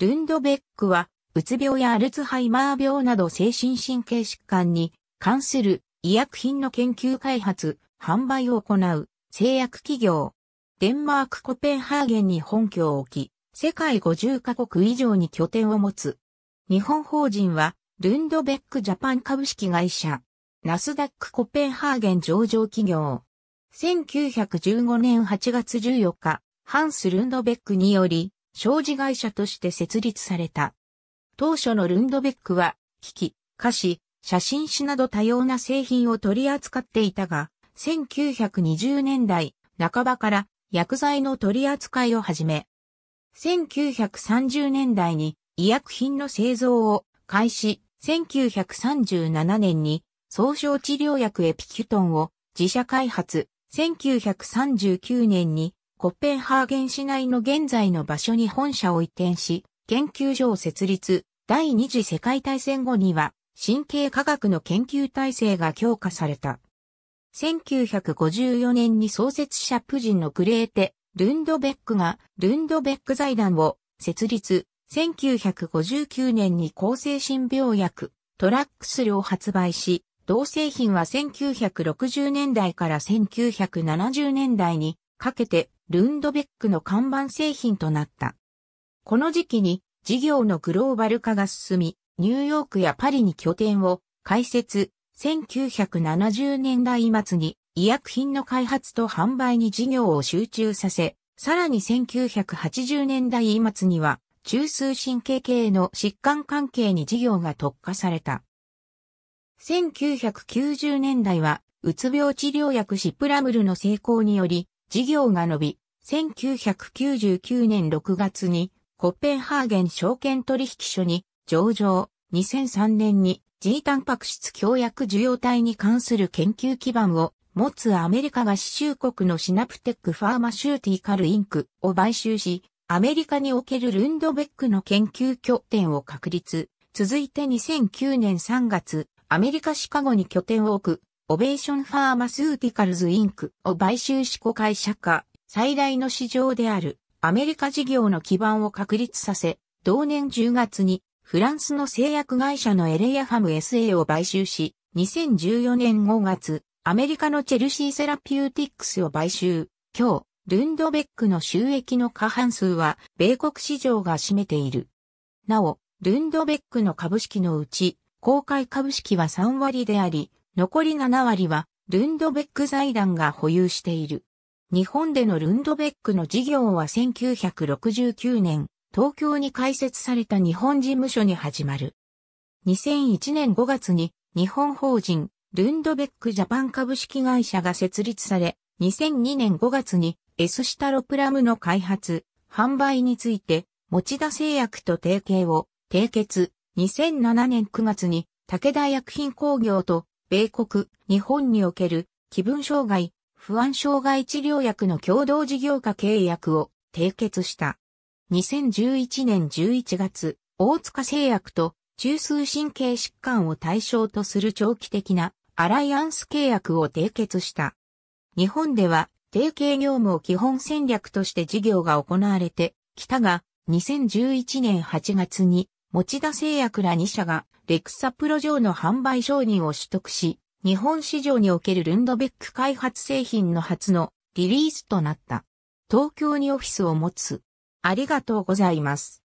ルンドベックは、うつ病やアルツハイマー病など精神神経疾患に関する医薬品の研究開発、販売を行う製薬企業。デンマークコペンハーゲンに本拠を置き、世界50カ国以上に拠点を持つ。日本法人は、ルンドベックジャパン株式会社、ナスダックコペンハーゲン上場企業。1915年8月14日、ハンス・ルンドベックにより、商事会社として設立された。当初のルンドベックは、機器、歌詞、写真誌など多様な製品を取り扱っていたが、1920年代半ばから薬剤の取り扱いを始め、1930年代に医薬品の製造を開始、1937年に総称治療薬エピキュトンを自社開発、1939年にコッペンハーゲン市内の現在の場所に本社を移転し、研究所を設立、第二次世界大戦後には、神経科学の研究体制が強化された。1954年に創設者プジンのクレーテ、ルンドベックが、ルンドベック財団を設立、1959年に抗精神病薬、トラックスルを発売し、同製品は1960年代から1970年代にかけてルンドベックの看板製品となった。この時期に事業のグローバル化が進み、ニューヨークやパリに拠点を開設、1970年代末に医薬品の開発と販売に事業を集中させ、さらに1980年代末には中枢神経系の疾患関係に事業が特化された。1990年代は、うつ病治療薬シプラムルの成功により、事業が伸び、1999年6月にコッペンハーゲン証券取引所に上場、2003年に G タンパク質強薬受容体に関する研究基盤を持つアメリカが支衆国のシナプテックファーマシューティカルインクを買収し、アメリカにおけるルンドベックの研究拠点を確立。続いて2009年3月、アメリカシカゴに拠点を置くオベーションファーマスーティカルズインクを買収し子会社化、最大の市場であるアメリカ事業の基盤を確立させ、同年10月にフランスの製薬会社のエレアファム SA を買収し、2014年5月、アメリカのチェルシーセラピューティックスを買収。今日、ルンドベックの収益の過半数は、米国市場が占めている。なお、ルンドベックの株式のうち、公開株式は3割であり、残り7割は、ルンドベック財団が保有している。日本でのルンドベックの事業は1969年、東京に開設された日本事務所に始まる。2001年5月に日本法人ルンドベックジャパン株式会社が設立され、2002年5月に S シタロプラムの開発、販売について持田製薬と提携を締結、2007年9月に武田薬品工業と米国、日本における気分障害、不安障害治療薬の共同事業化契約を締結した。2011年11月、大塚製薬と中枢神経疾患を対象とする長期的なアライアンス契約を締結した。日本では提携業務を基本戦略として事業が行われてきたが、2011年8月に持田製薬ら2社がレクサプロ上の販売承認を取得し、日本市場におけるルンドベック開発製品の初のリリースとなった。東京にオフィスを持つ。ありがとうございます。